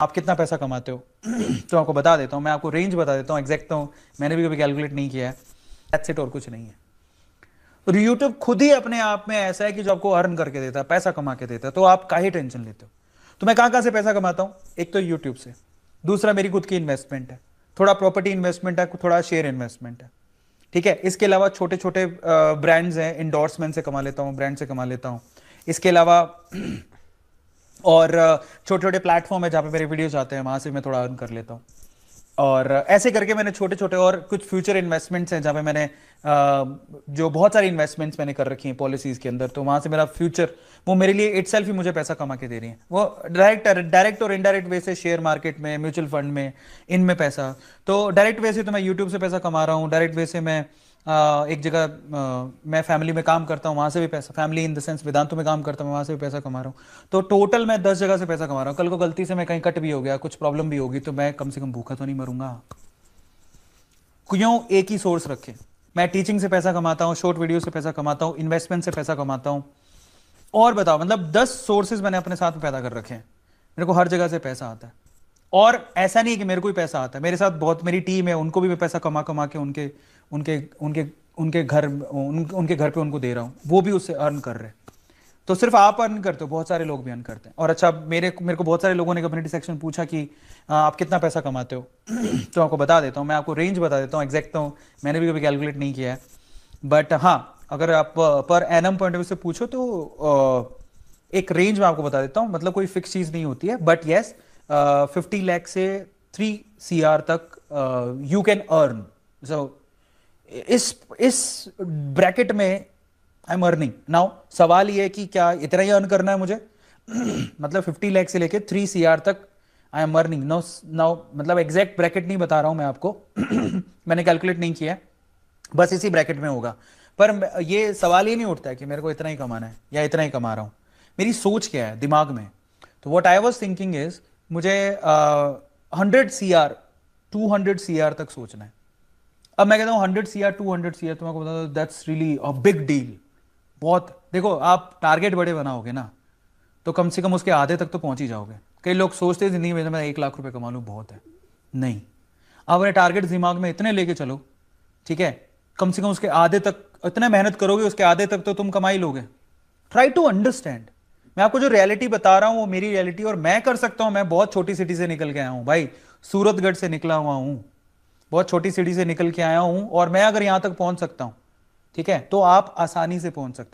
आप कितना पैसा कमाते हो तो आपको बता देता हूँ मैं आपको रेंज बता देता हूँ एग्जैक्ट तो मैंने भी कभी कैलकुलेट नहीं किया है दैट्स और कुछ नहीं है तो यूट्यूब खुद ही अपने आप में ऐसा है कि जो आपको अर्न करके देता है पैसा कमा के देता है तो आप काहे टेंशन लेते हो तो मैं कहाँ कहाँ से पैसा कमाता हूँ एक तो यूट्यूब से दूसरा मेरी खुद की इन्वेस्टमेंट है थोड़ा प्रॉपर्टी इन्वेस्टमेंट है थोड़ा शेयर इन्वेस्टमेंट है ठीक है इसके अलावा छोटे छोटे ब्रांड्स हैं इंडोर्समेंट से कमा लेता हूँ ब्रांड से कमा लेता हूँ इसके अलावा और छोटे छोटे प्लेटफॉर्म है जहाँ पे मेरे वीडियोज आते हैं वहाँ से मैं थोड़ा अर्न कर लेता हूँ और ऐसे करके मैंने छोटे छोटे और कुछ फ्यूचर इन्वेस्टमेंट्स हैं जहाँ पे मैंने जो बहुत सारी इन्वेस्टमेंट्स मैंने कर रखी हैं पॉलिसीज के अंदर तो वहाँ से मेरा फ्यूचर वो मेरे लिए इट ही मुझे पैसा कमा के दे रही है वो डायरेक्ट डायरेक्ट और इनडायरेक्ट वे से शेयर मार्केट में म्यूचुअल फंड में इनमें पैसा तो डायरेक्ट वे से तो मैं यूट्यूब से पैसा कमा रहा हूँ डायरेक्ट वे से मैं एक जगह मैं फैमिली में काम करता हूँ वहाँ से भी पैसा फैमिली इन द सेंस वेदांतों में काम करता हूँ वहाँ से भी पैसा कमा रहा हूँ तो टोटल मैं दस जगह से पैसा कमा रहा हूँ कल को गलती से मैं कहीं कट भी हो गया कुछ प्रॉब्लम भी होगी तो मैं कम से कम भूखा तो नहीं मरूंगा क्यों एक ही सोर्स रखें मैं टीचिंग से पैसा कमाता हूँ शॉर्ट वीडियो से पैसा कमाता हूँ इन्वेस्टमेंट से पैसा कमाता हूँ और बताओ मतलब दस सोर्सेज मैंने अपने साथ में पैदा कर रखे हैं मेरे को हर जगह से पैसा आता है और ऐसा नहीं है कि मेरे को ही पैसा आता है मेरे साथ बहुत मेरी टीम है उनको भी मैं पैसा कमा कमा के उनके उनके उनके उनके घर उन, उनके घर पे उनको दे रहा हूँ वो भी उससे अर्न कर रहे हैं तो सिर्फ आप अर्न करते हो बहुत सारे लोग भी अर्न करते हैं और अच्छा मेरे मेरे को बहुत सारे लोगों ने कम्युनिटी सेक्शन में पूछा कि आप कितना पैसा कमाते हो तो आपको बता देता हूँ मैं आपको रेंज बता देता हूँ एग्जैक्ट तो मैंने भी कभी कैलकुलेट नहीं किया है बट हाँ अगर आप पर एम पॉइंट ऑफ व्यू से पूछो तो एक रेंज में आपको बता देता हूँ मतलब कोई फिक्स चीज़ नहीं होती है बट येस फिफ्टी लैख से थ्री सी तक यू कैन अर्न सो इस इस ब्रैकेट में आई एम अर्निंग नाउ सवाल ये है कि क्या इतना ही अर्न करना है मुझे मतलब 50 लाख से लेके 3 सी तक I am earning no now मतलब एग्जैक्ट ब्रैकेट नहीं बता रहा हूं मैं आपको मैंने कैलकुलेट नहीं किया बस इसी ब्रैकेट में होगा पर ये सवाल ही नहीं उठता है कि मेरे को इतना ही कमाना है या इतना ही कमा रहा हूँ मेरी सोच क्या है दिमाग में तो what I was thinking is मुझे hundred C R two hundred C R तक सोचना है अब मैं कहता हूँ hundred C R two hundred C R तो बता दो that's really a big deal बहुत देखो आप टारगेट बड़े बनाओगे ना तो कम से कम उसके आधे तक तो पहुंच ही जाओगे कई लोग सोचते हैं जिंदगी में मैं एक लाख रुपए कमा लूँ बहुत है नहीं आप अपने टारगेट दिमाग में इतने लेके चलो ठीक है कम से कम उसके आधे तक इतने मेहनत करोगे उसके आधे तक तो तुम कमा ही लोगे ट्राई टू अंडरस्टैंड मैं आपको जो रियलिटी बता रहा हूँ वो मेरी रियलिटी और मैं कर सकता हूँ मैं बहुत छोटी सिटी से निकल के आया हूँ भाई सूरतगढ़ से निकला हुआ हूँ बहुत छोटी सीढ़ी से निकल के आया हूं और मैं अगर यहां तक पहुंच सकता हूं ठीक है तो आप आसानी से पहुंच सकते